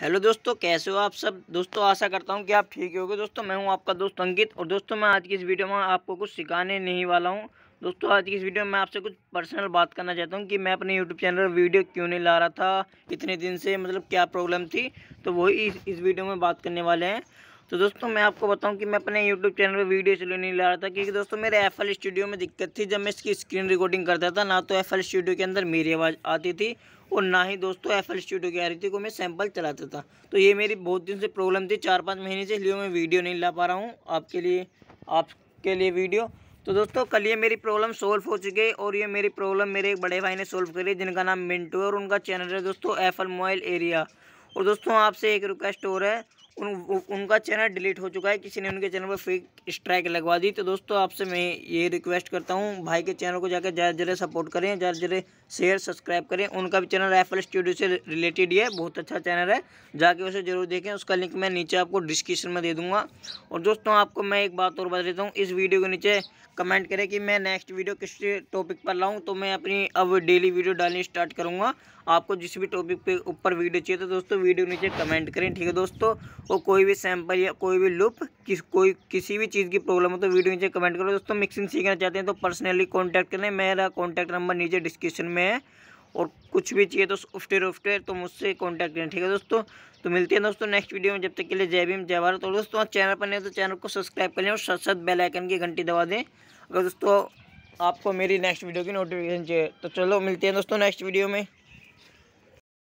hello दोस्तों कैसे हो आप सब दोस्तों आशा करता हूँ कि आप ठीक होगे दोस्तों मैं हूँ आपका दोस्त अंकित और दोस्तों मैं आज की इस वीडियो में आपको कुछ सिखाने नहीं वाला हूँ दोस्तों आज की इस वीडियो में मैं आपसे कुछ पर्सनल बात करना चाहता हूँ कि मैं अपने यूट्यूब चैनल पर वीडियो क्यों नहीं ला रहा था इतने दिन से मतलब क्या प्रॉब्लम थी तो वही इस, इस वीडियो में बात करने वाले हैं तो दोस्तों मैं आपको बताऊं कि मैं अपने YouTube चैनल पे वीडियो इसलिए नहीं ला रहा था क्योंकि दोस्तों मेरे एफ स्टूडियो में दिक्कत थी जब मैं इसकी स्क्रीन रिकॉर्डिंग करता था ना तो एफ स्टूडियो के अंदर मेरी आवाज़ आती थी और ना ही दोस्तों एफ स्टूडियो की आ रही थी को मैं सैंपल चलाता था तो ये मेरी बहुत दिन से प्रॉब्लम थी चार पाँच महीने से इसलिए मैं वीडियो नहीं ला पा रहा हूँ आपके लिए आपके लिए वीडियो तो दोस्तों कल ये मेरी प्रॉब्लम सोल्व हो चुकी है और ये मेरी प्रॉब्लम मेरे एक बड़े भाई ने सोल्व करी जिनका नाम मिंटू है और उनका चैनल है दोस्तों एफ मोबाइल एरिया और दोस्तों आपसे एक रिक्वेस्ट और है उन, उनका चैनल डिलीट हो चुका है किसी ने उनके चैनल पर फेक स्ट्राइक लगवा दी तो दोस्तों आपसे मैं ये रिक्वेस्ट करता हूँ भाई के चैनल को जाकर ज़्यादा ज़रा सपोर्ट करें ज़्यादा ज़रा शेयर सब्सक्राइब करें उनका भी चैनल राइफल स्टूडियो से रिलेटेड है बहुत अच्छा चैनल है जाके उसे जरूर देखें उसका लिंक मैं नीचे आपको डिस्क्रिप्शन में दे दूँगा और दोस्तों आपको मैं एक बात और बता देता हूँ इस वीडियो के नीचे कमेंट करें कि मैं नेक्स्ट वीडियो किस टॉपिक पर लाऊँ तो मैं अपनी अब डेली वीडियो डालनी स्टार्ट करूंगा आपको जिस भी टॉपिक पे ऊपर वीडियो चाहिए तो दोस्तों वीडियो नीचे कमेंट करें ठीक है दोस्तों और कोई भी सैंपल या कोई भी लुप किस कोई किसी भी चीज़ की प्रॉब्लम हो तो वीडियो नीचे कमेंट करो दोस्तों मिक्सिंग सीखना चाहते हैं तो पर्सनली कॉन्टैक्ट करें मेरा कॉन्टैक्ट नंबर नीचे डिस्क्रिप्शन में है और कुछ भी चाहिए तो सॉफ्टवेयर वॉफ्टवेयर तो मुझसे कॉन्टैक्ट करें ठीक है दोस्तों तो मिलते हैं दोस्तों नेक्स्ट वीडियो में जब तक के लिए जय भीम जय भारत और दोस्तों चैनल पर नहीं तो चैनल को सब्सक्राइब कर लें और साथ साथ बेलाइकन की घंटी दबा दें अगर दोस्तों आपको मेरी नेक्स्ट वीडियो की नोटिफिकेशन चाहिए तो चलो मिलते हैं दोस्तों नेक्स्ट वीडियो में